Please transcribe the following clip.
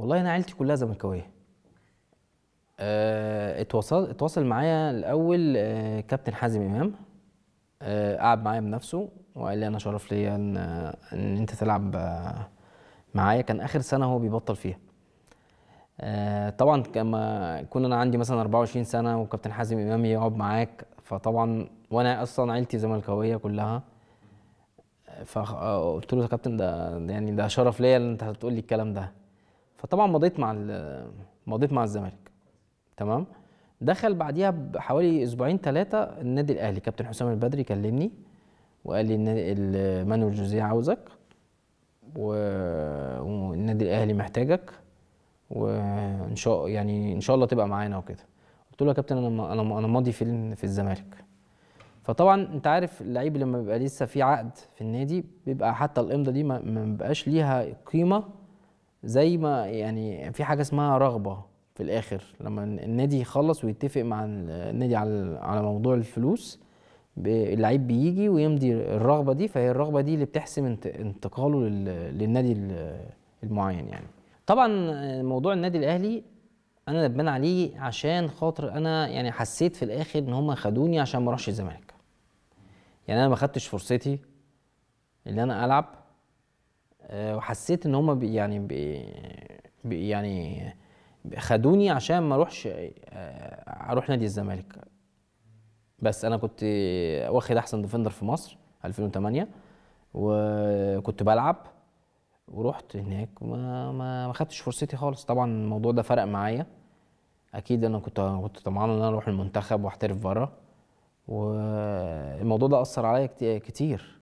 والله انا عيلتي كلها زملكاويه آه، اتواصل اتواصل معايا الاول آه، كابتن حازم امام آه، قعد معايا بنفسه وقال لي انا شرف ليا ان, إن انت تلعب معايا كان اخر سنه هو بيبطل فيها طبعا كما كنا انا عندي مثلا 24 سنه وكابتن حازم امام يقعد معاك فطبعا وانا اصلا عيلتي زملكاويه كلها فقلت له يا كابتن ده يعني ده شرف ليا ان انت هتقول لي الكلام ده فطبعا مضيت مع مضيت مع الزمالك تمام دخل بعديها بحوالي اسبوعين ثلاثه النادي الاهلي كابتن حسام البدري كلمني وقال لي مانويل جوزيه عاوزك والنادي الاهلي محتاجك وان شاء يعني ان شاء الله تبقى معانا وكده قلت له يا كابتن انا انا انا ماضي في في الزمالك فطبعا انت عارف اللعيب لما بيبقى لسه في عقد في النادي بيبقى حتى الامضه دي ما بيبقاش ليها قيمه زي ما يعني في حاجه اسمها رغبه في الاخر لما النادي يخلص ويتفق مع النادي على على موضوع الفلوس اللعيب بيجي ويمضي الرغبه دي فهي الرغبه دي اللي بتحسم انتقاله للنادي المعين يعني طبعا موضوع النادي الاهلي انا ندمان عليه عشان خاطر انا يعني حسيت في الاخر ان هم خدوني عشان ما اروحش الزمالك يعني انا ما خدتش فرصتي ان انا العب آه، وحسيت ان هم بي يعني بي يعني خدوني عشان ما اروحش آه، اروح نادي الزمالك بس انا كنت واخد احسن ديفندر في مصر 2008 وكنت بلعب ورحت هناك ما ما ما خدتش فرصتي خالص طبعا الموضوع ده فرق معايا اكيد انا كنت كنت طمعان ان انا اروح المنتخب واحترف بره والموضوع ده اثر عليا كتير